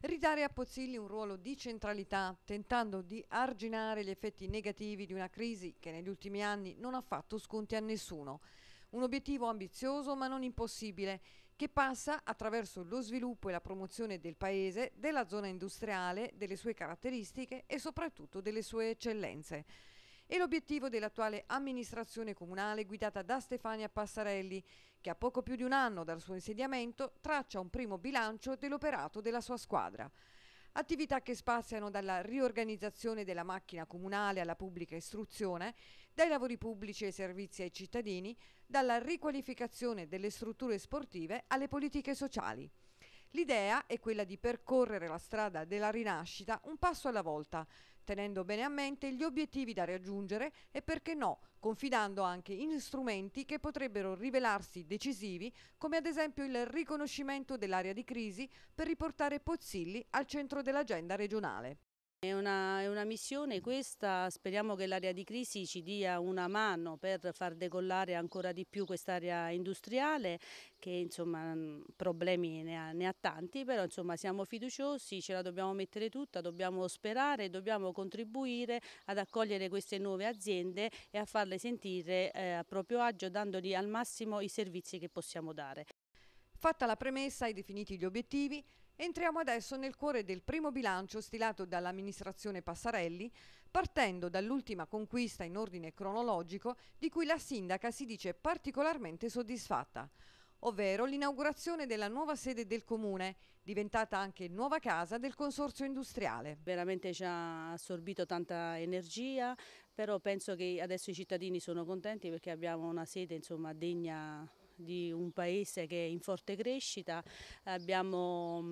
Ridare a Pozzilli un ruolo di centralità, tentando di arginare gli effetti negativi di una crisi che negli ultimi anni non ha fatto sconti a nessuno. Un obiettivo ambizioso ma non impossibile, che passa attraverso lo sviluppo e la promozione del paese, della zona industriale, delle sue caratteristiche e soprattutto delle sue eccellenze è l'obiettivo dell'attuale amministrazione comunale guidata da Stefania Passarelli, che a poco più di un anno dal suo insediamento traccia un primo bilancio dell'operato della sua squadra. Attività che spaziano dalla riorganizzazione della macchina comunale alla pubblica istruzione, dai lavori pubblici e servizi ai cittadini, dalla riqualificazione delle strutture sportive alle politiche sociali. L'idea è quella di percorrere la strada della rinascita un passo alla volta, tenendo bene a mente gli obiettivi da raggiungere e perché no, confidando anche in strumenti che potrebbero rivelarsi decisivi, come ad esempio il riconoscimento dell'area di crisi per riportare Pozzilli al centro dell'agenda regionale. È una, è una, missione questa, speriamo che l'area di crisi ci dia una mano per far decollare ancora di più quest'area industriale che insomma mm, problemi ne ha, ne ha tanti, però insomma siamo fiduciosi, ce la dobbiamo mettere tutta, dobbiamo sperare, dobbiamo contribuire ad accogliere queste nuove aziende e a farle sentire eh, a proprio agio dandogli al massimo i servizi che possiamo dare. Fatta la premessa e definiti gli obiettivi, Entriamo adesso nel cuore del primo bilancio stilato dall'amministrazione Passarelli, partendo dall'ultima conquista in ordine cronologico di cui la sindaca si dice particolarmente soddisfatta ovvero l'inaugurazione della nuova sede del comune, diventata anche nuova casa del consorzio industriale. Veramente ci ha assorbito tanta energia, però penso che adesso i cittadini sono contenti perché abbiamo una sede insomma, degna di un paese che è in forte crescita, abbiamo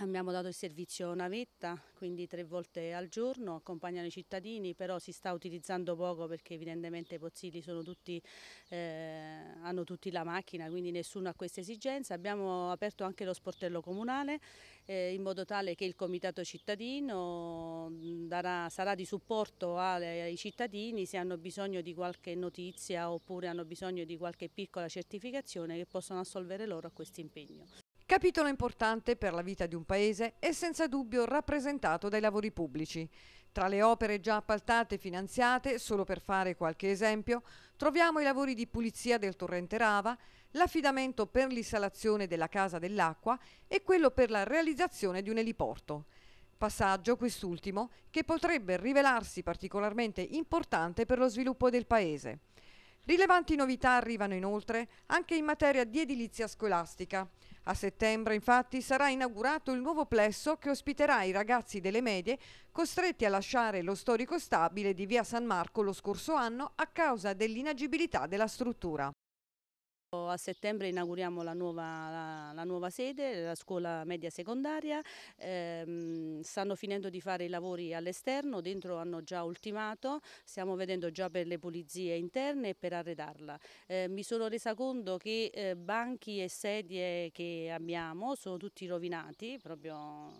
Abbiamo dato il servizio navetta, quindi tre volte al giorno, accompagnano i cittadini, però si sta utilizzando poco perché evidentemente i pozzili tutti, eh, hanno tutti la macchina, quindi nessuno ha questa esigenza. Abbiamo aperto anche lo sportello comunale eh, in modo tale che il comitato cittadino mm, darà, sarà di supporto ai cittadini se hanno bisogno di qualche notizia oppure hanno bisogno di qualche piccola certificazione che possono assolvere loro a questo impegno. Capitolo importante per la vita di un paese e senza dubbio rappresentato dai lavori pubblici. Tra le opere già appaltate e finanziate, solo per fare qualche esempio, troviamo i lavori di pulizia del torrente Rava, l'affidamento per l'installazione della Casa dell'Acqua e quello per la realizzazione di un eliporto. Passaggio quest'ultimo che potrebbe rivelarsi particolarmente importante per lo sviluppo del paese. Rilevanti novità arrivano inoltre anche in materia di edilizia scolastica. A settembre, infatti, sarà inaugurato il nuovo plesso che ospiterà i ragazzi delle medie costretti a lasciare lo storico stabile di via San Marco lo scorso anno a causa dell'inagibilità della struttura. A settembre inauguriamo la nuova, la, la nuova, sede, la scuola media secondaria, ehm, stanno finendo di fare i lavori all'esterno, dentro hanno già ultimato, stiamo vedendo già per le pulizie interne e per arredarla. Eh, mi sono resa conto che eh, banchi e sedie che abbiamo sono tutti rovinati, proprio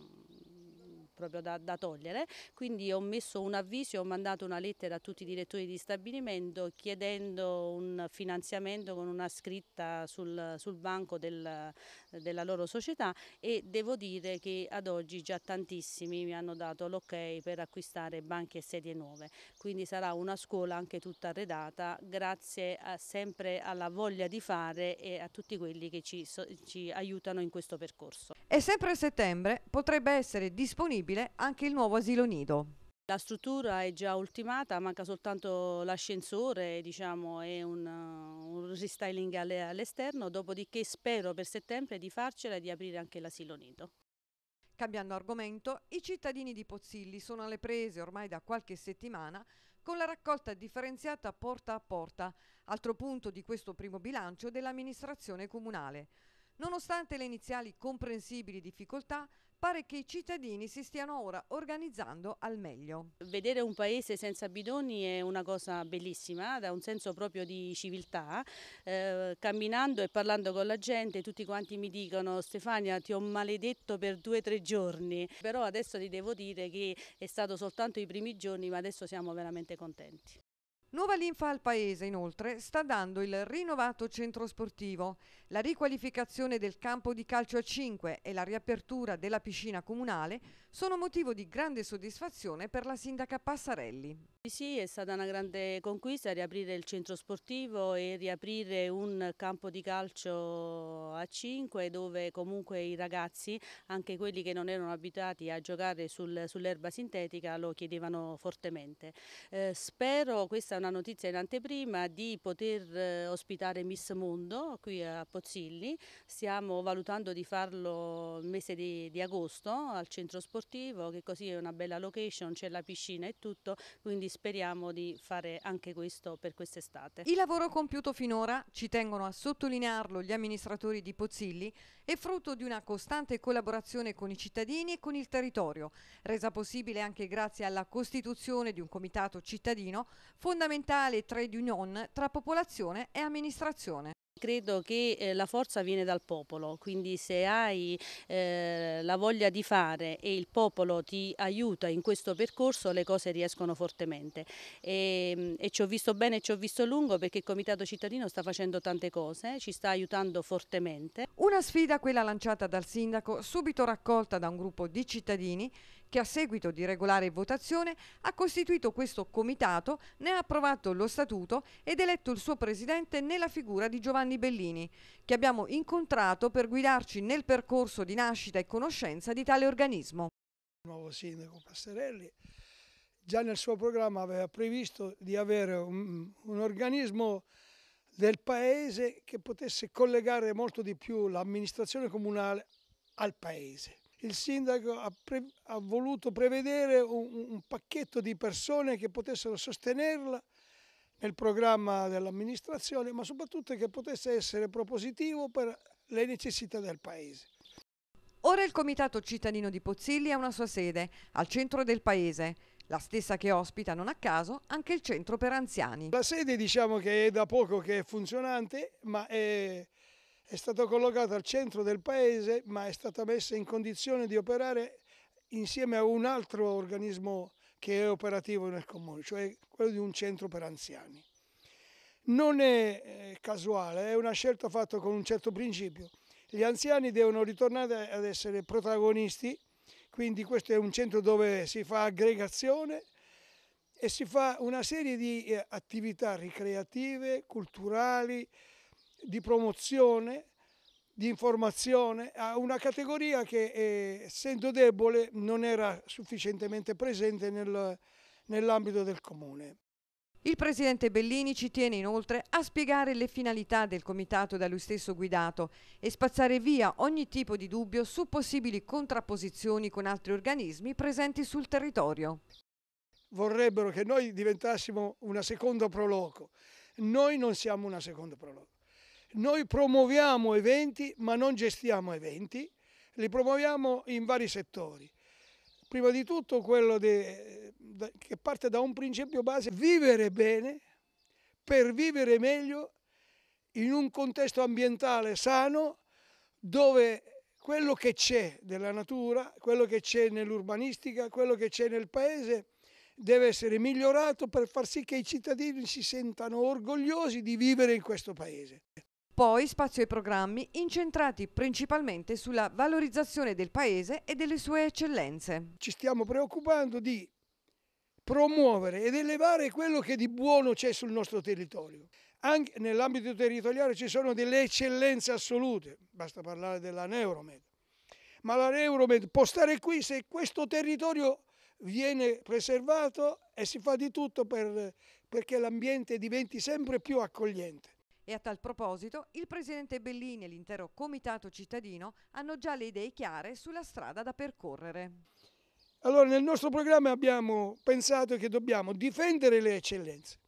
proprio da, da togliere, quindi ho messo un avviso, e ho mandato una lettera a tutti i direttori di stabilimento chiedendo un finanziamento con una scritta sul, sul banco del, della loro società e devo dire che ad oggi già tantissimi mi hanno dato l'ok per acquistare banchi e sedie nuove, quindi sarà una scuola anche tutta arredata grazie a, sempre alla voglia di fare e a tutti quelli che ci, ci aiutano in questo percorso. E sempre a settembre potrebbe essere disponibile disponibile anche il nuovo asilo nido. La struttura è già ultimata, manca soltanto l'ascensore diciamo, e un, uh, un restyling all'esterno, dopodiché spero per settembre di farcela e di aprire anche l'asilo nido. Cambiando argomento, i cittadini di Pozzilli sono alle prese ormai da qualche settimana con la raccolta differenziata porta a porta, altro punto di questo primo bilancio dell'amministrazione comunale. Nonostante le iniziali comprensibili difficoltà, pare che i cittadini si stiano ora organizzando al meglio. Vedere un paese senza bidoni è una cosa bellissima, da un senso proprio di civiltà. Eh, camminando e parlando con la gente tutti quanti mi dicono Stefania ti ho maledetto per due o tre giorni, però adesso ti devo dire che è stato soltanto i primi giorni ma adesso siamo veramente contenti. Nuova linfa al paese, inoltre, sta dando il rinnovato centro sportivo, la riqualificazione del campo di calcio a 5 e la riapertura della piscina comunale sono motivo di grande soddisfazione per la sindaca Passarelli. Sì, è stata una grande conquista riaprire il centro sportivo e riaprire un campo di calcio a 5 dove comunque i ragazzi, anche quelli che non erano abituati a giocare sul, sull'erba sintetica, lo chiedevano fortemente. Eh, spero, questa è una notizia in anteprima, di poter eh, ospitare Miss Mondo qui a Pozzilli. Stiamo valutando di farlo il mese di, di agosto al centro sportivo che così è una bella location, c'è la piscina e tutto, quindi speriamo di fare anche questo per quest'estate. Il lavoro compiuto finora, ci tengono a sottolinearlo gli amministratori di Pozzilli, è frutto di una costante collaborazione con i cittadini e con il territorio, resa possibile anche grazie alla costituzione di un comitato cittadino, fondamentale trade union tra popolazione e amministrazione. Credo che eh, la forza viene dal popolo, quindi se hai eh, la voglia di fare e il popolo ti aiuta in questo percorso le cose riescono fortemente e, ehm, e ci ho visto bene e ci ho visto lungo perché il Comitato Cittadino sta facendo tante cose, ci sta aiutando fortemente. Una sfida quella lanciata dal sindaco, subito raccolta da un gruppo di cittadini che a seguito di regolare votazione ha costituito questo comitato, ne ha approvato lo statuto ed eletto il suo presidente nella figura di Giovanni Bellini, che abbiamo incontrato per guidarci nel percorso di nascita e conoscenza di tale organismo. Il nuovo sindaco Passerelli già nel suo programma aveva previsto di avere un, un organismo del paese che potesse collegare molto di più l'amministrazione comunale al paese il sindaco ha, pre, ha voluto prevedere un, un pacchetto di persone che potessero sostenerla nel programma dell'amministrazione, ma soprattutto che potesse essere propositivo per le necessità del Paese. Ora il Comitato Cittadino di Pozzilli ha una sua sede, al centro del Paese, la stessa che ospita non a caso anche il centro per anziani. La sede diciamo che è da poco che è funzionante, ma è è stata collocata al centro del paese ma è stata messa in condizione di operare insieme a un altro organismo che è operativo nel comune, cioè quello di un centro per anziani. Non è eh, casuale, è una scelta fatta con un certo principio. Gli anziani devono ritornare ad essere protagonisti, quindi questo è un centro dove si fa aggregazione e si fa una serie di eh, attività ricreative, culturali, di promozione, di informazione a una categoria che eh, essendo debole non era sufficientemente presente nel, nell'ambito del comune. Il presidente Bellini ci tiene inoltre a spiegare le finalità del comitato da lui stesso guidato e spazzare via ogni tipo di dubbio su possibili contrapposizioni con altri organismi presenti sul territorio. Vorrebbero che noi diventassimo una seconda proloco. Noi non siamo una seconda proloco. Noi promuoviamo eventi ma non gestiamo eventi, li promuoviamo in vari settori. Prima di tutto quello de, de, che parte da un principio base, vivere bene per vivere meglio in un contesto ambientale sano dove quello che c'è della natura, quello che c'è nell'urbanistica, quello che c'è nel paese deve essere migliorato per far sì che i cittadini si sentano orgogliosi di vivere in questo paese. Poi spazio ai programmi incentrati principalmente sulla valorizzazione del paese e delle sue eccellenze. Ci stiamo preoccupando di promuovere ed elevare quello che di buono c'è sul nostro territorio. Anche nell'ambito territoriale ci sono delle eccellenze assolute, basta parlare della Neuromed. Ma la Neuromed può stare qui se questo territorio viene preservato e si fa di tutto per, perché l'ambiente diventi sempre più accogliente. E a tal proposito il presidente Bellini e l'intero comitato cittadino hanno già le idee chiare sulla strada da percorrere. Allora nel nostro programma abbiamo pensato che dobbiamo difendere le eccellenze.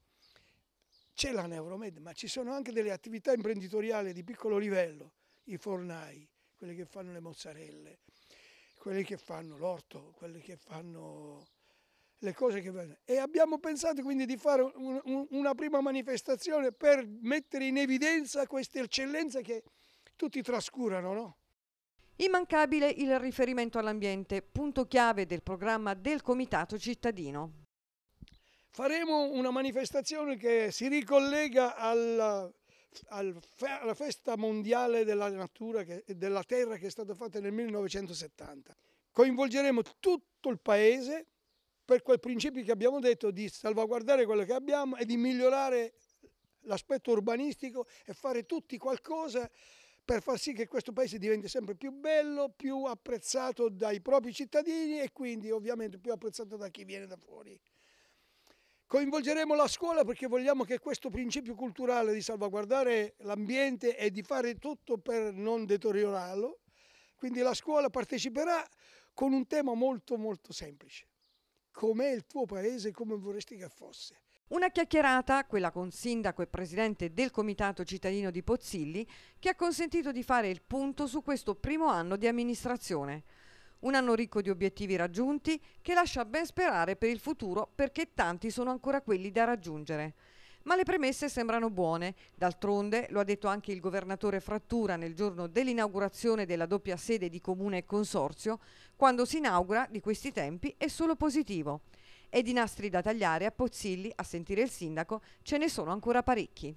C'è la Neuromed, ma ci sono anche delle attività imprenditoriali di piccolo livello, i fornai, quelli che fanno le mozzarelle, quelli che fanno l'orto, quelli che fanno le cose che vengono. E abbiamo pensato quindi di fare un, un, una prima manifestazione per mettere in evidenza queste eccellenze che tutti trascurano, no? Immancabile il riferimento all'ambiente, punto chiave del programma del Comitato Cittadino. Faremo una manifestazione che si ricollega alla, alla festa mondiale della natura e della terra che è stata fatta nel 1970. Coinvolgeremo tutto il paese, per quel principio che abbiamo detto di salvaguardare quello che abbiamo e di migliorare l'aspetto urbanistico e fare tutti qualcosa per far sì che questo paese diventi sempre più bello, più apprezzato dai propri cittadini e quindi ovviamente più apprezzato da chi viene da fuori. Coinvolgeremo la scuola perché vogliamo che questo principio culturale di salvaguardare l'ambiente e di fare tutto per non deteriorarlo, quindi la scuola parteciperà con un tema molto molto semplice com'è il tuo paese e come vorresti che fosse. Una chiacchierata, quella con sindaco e presidente del comitato cittadino di Pozzilli, che ha consentito di fare il punto su questo primo anno di amministrazione. Un anno ricco di obiettivi raggiunti che lascia ben sperare per il futuro perché tanti sono ancora quelli da raggiungere. Ma le premesse sembrano buone. D'altronde, lo ha detto anche il governatore Frattura nel giorno dell'inaugurazione della doppia sede di Comune e Consorzio, quando si inaugura di questi tempi è solo positivo. E di nastri da tagliare a Pozzilli, a sentire il sindaco, ce ne sono ancora parecchi.